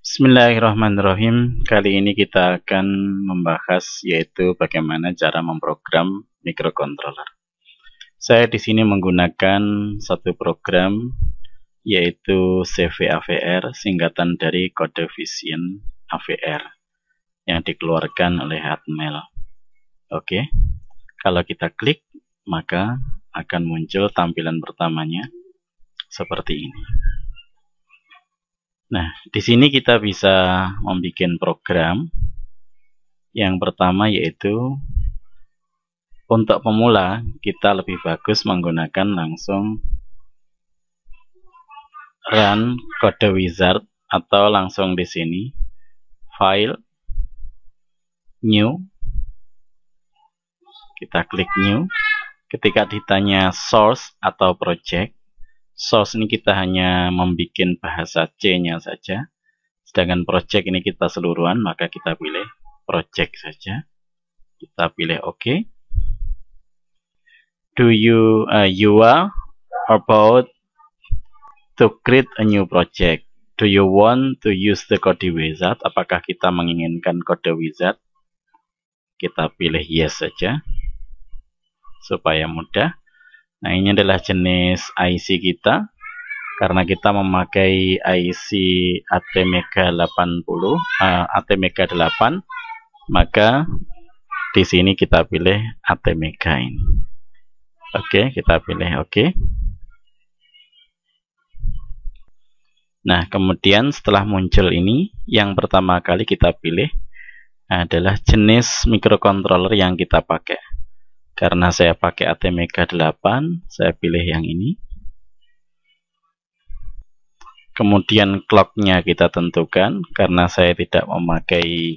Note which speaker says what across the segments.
Speaker 1: Bismillahirrahmanirrahim. Kali ini kita akan membahas yaitu bagaimana cara memprogram microcontroller. Saya di sini menggunakan satu program yaitu CVAVR, singkatan dari Code Vision AVR yang dikeluarkan oleh Atmel. Oke. Kalau kita klik, maka akan muncul tampilan pertamanya seperti ini. Nah, di sini kita bisa membuat program. Yang pertama yaitu untuk pemula kita lebih bagus menggunakan langsung run kode wizard atau langsung di sini file new kita klik new ketika ditanya source atau project source ini kita hanya membuat bahasa C-nya saja. Sedangkan project ini kita seluruhan, maka kita pilih project saja. Kita pilih OK. Do you, uh, you are about to create a new project. Do you want to use the code wizard? Apakah kita menginginkan kode wizard? Kita pilih yes saja supaya mudah. Nah, ini adalah jenis IC kita. Karena kita memakai IC ATmega 80, uh, eh, ATmega 8, maka di sini kita pilih ATmega ini. Oke, okay, kita pilih oke. Okay. Nah, kemudian setelah muncul ini, yang pertama kali kita pilih adalah jenis microcontroller yang kita pakai. Karena saya pakai atmega 8, e saya pilih yang ini. Kemudian clocknya kita tentukan. Karena saya tidak memakai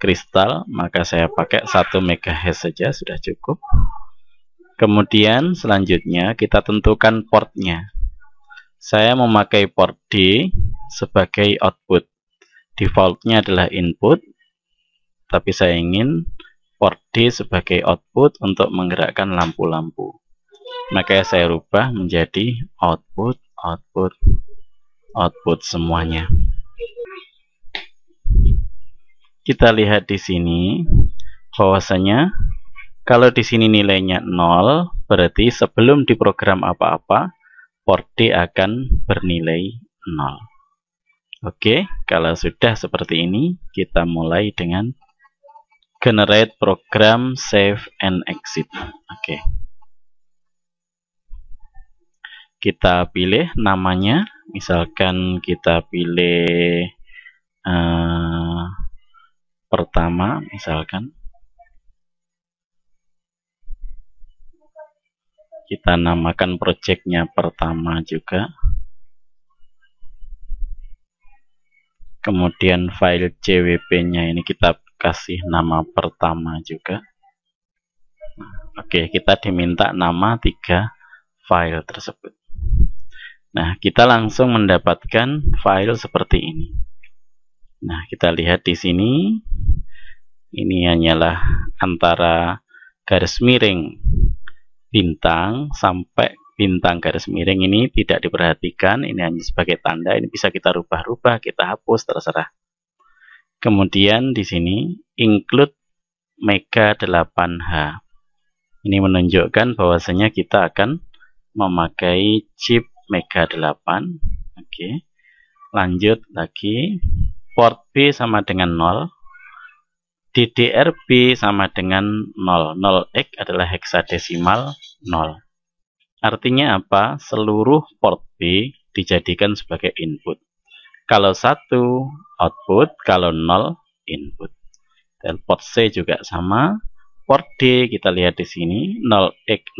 Speaker 1: kristal, maka saya pakai 1 MHz saja, sudah cukup. Kemudian selanjutnya kita tentukan portnya. Saya memakai port D sebagai output. Defaultnya adalah input, tapi saya ingin port D sebagai output untuk menggerakkan lampu-lampu. Makanya saya rubah menjadi output, output, output semuanya. Kita lihat di sini bahwasanya kalau di sini nilainya 0, berarti sebelum diprogram apa-apa, port D akan bernilai 0. Oke, kalau sudah seperti ini, kita mulai dengan generate program save and exit oke okay. kita pilih namanya misalkan kita pilih uh, pertama misalkan kita namakan projectnya pertama juga kemudian file CWP-nya ini kita kasih nama pertama juga. Nah, oke, kita diminta nama tiga file tersebut. Nah, kita langsung mendapatkan file seperti ini. Nah, kita lihat di sini. Ini hanyalah antara garis miring bintang sampai bintang garis miring ini tidak diperhatikan. Ini hanya sebagai tanda, ini bisa kita rubah-rubah, kita hapus, terserah. Kemudian di sini include mega 8H. Ini menunjukkan bahwasanya kita akan memakai chip mega 8. Oke. Okay. Lanjut lagi port B sama dengan 0. DDRB sama dengan 0. 0x adalah heksadesimal 0. Artinya apa? Seluruh port B dijadikan sebagai input. Kalau 1 output, kalau 0 input. Dan port C juga sama. Port D kita lihat di sini 0x00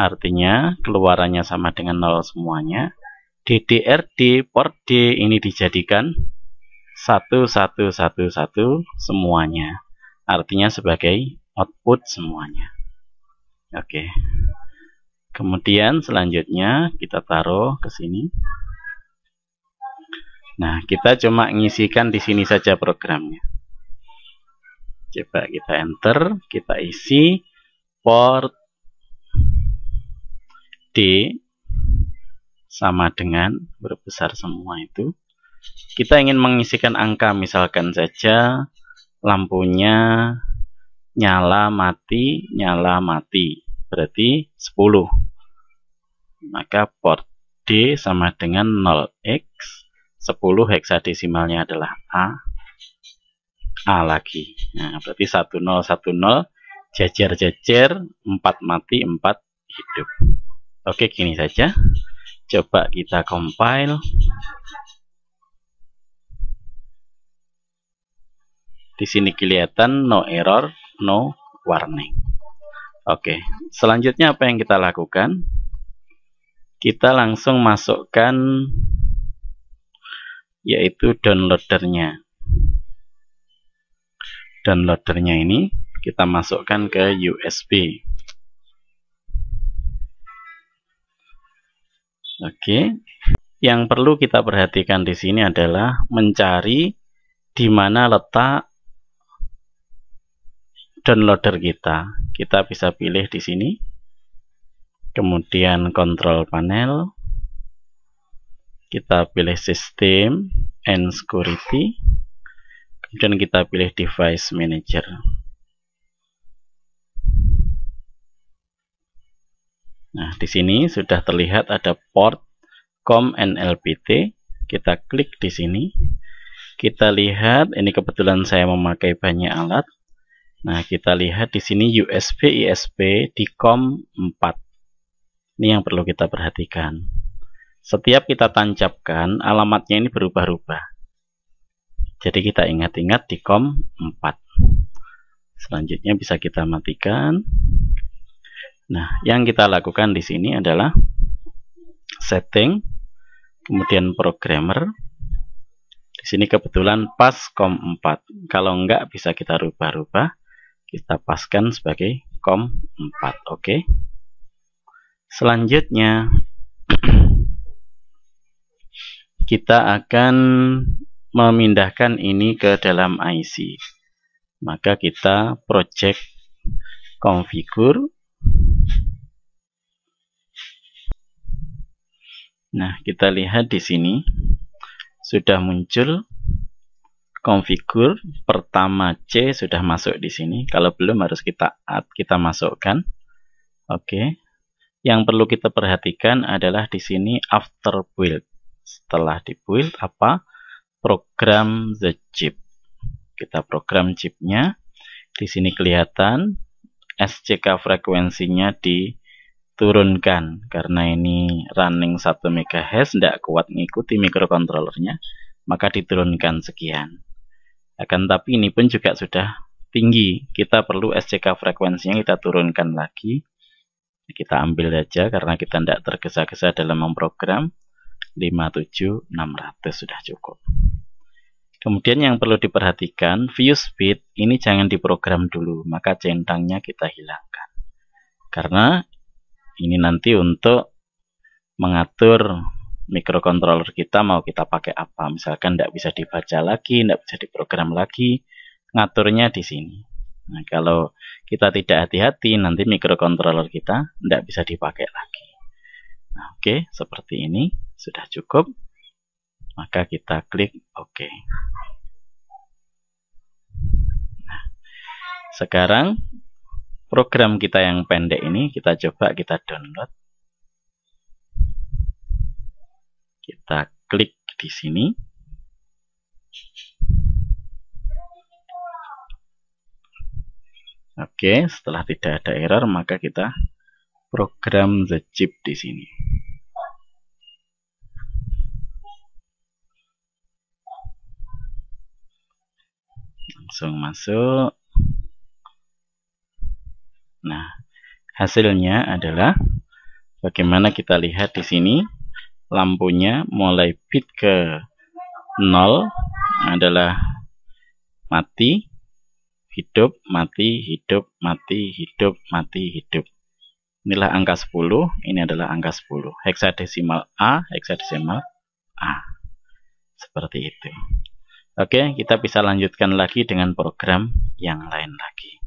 Speaker 1: artinya keluarannya sama dengan 0 semuanya. DDRD port D ini dijadikan 1111 semuanya. Artinya sebagai output semuanya. Oke. Kemudian selanjutnya kita taruh ke sini. Nah, kita cuma ngisikan di sini saja programnya. Coba kita enter, kita isi port D sama dengan berbesar semua itu. Kita ingin mengisikan angka misalkan saja lampunya nyala mati, nyala mati. Berarti 10. Maka port D sama dengan 0x 10 heksadesimalnya adalah A A lagi nah, berarti 1010 jajar-jajar 4 mati 4 hidup oke gini saja coba kita compile di sini kelihatan no error no warning oke selanjutnya apa yang kita lakukan kita langsung masukkan yaitu downloadernya. Downloadernya ini kita masukkan ke USB. Oke. Yang perlu kita perhatikan di sini adalah mencari di mana letak downloader kita. Kita bisa pilih di sini. Kemudian kontrol panel kita pilih System and security kemudian kita pilih device manager nah di sini sudah terlihat ada port com and lpt kita klik di sini kita lihat ini kebetulan saya memakai banyak alat nah kita lihat di sini USB ISP di COM 4 ini yang perlu kita perhatikan setiap kita tancapkan, alamatnya ini berubah-ubah. Jadi kita ingat-ingat di com 4. Selanjutnya bisa kita matikan. Nah, yang kita lakukan di sini adalah setting, kemudian programmer. Di sini kebetulan pas com 4. Kalau enggak bisa kita rubah-rubah. Kita paskan sebagai com 4. Oke. Okay. Selanjutnya kita akan memindahkan ini ke dalam IC. Maka kita project configure. Nah, kita lihat di sini sudah muncul configure pertama C sudah masuk di sini. Kalau belum harus kita add, kita masukkan. Oke. Okay. Yang perlu kita perhatikan adalah di sini after build. Setelah dibuild apa? Program the chip. Kita program chipnya. Di sini kelihatan SCK frekuensinya diturunkan karena ini running 1 MHz tidak kuat mengikuti mikrokontrolernya maka diturunkan sekian akan tapi ini pun juga sudah tinggi kita perlu SCK frekuensinya kita turunkan lagi kita ambil saja karena kita tidak tergesa-gesa dalam memprogram 57600 sudah cukup. Kemudian yang perlu diperhatikan, view speed ini jangan diprogram dulu, maka centangnya kita hilangkan. Karena ini nanti untuk mengatur microcontroller kita mau kita pakai apa. Misalkan tidak bisa dibaca lagi, tidak bisa diprogram lagi, ngaturnya di sini. Nah, kalau kita tidak hati-hati, nanti microcontroller kita tidak bisa dipakai lagi. Nah, Oke, okay, seperti ini sudah cukup maka kita klik OK nah, sekarang program kita yang pendek ini kita coba kita download kita klik di sini Oke, setelah tidak ada error, maka kita program the chip di sini. langsung masuk. Nah, hasilnya adalah bagaimana kita lihat di sini lampunya mulai bit ke 0 adalah mati, hidup, mati, hidup, mati, hidup, mati, hidup. Inilah angka 10, ini adalah angka 10. Heksadesimal A, heksadesimal A. Seperti itu. Oke, kita bisa lanjutkan lagi dengan program yang lain lagi.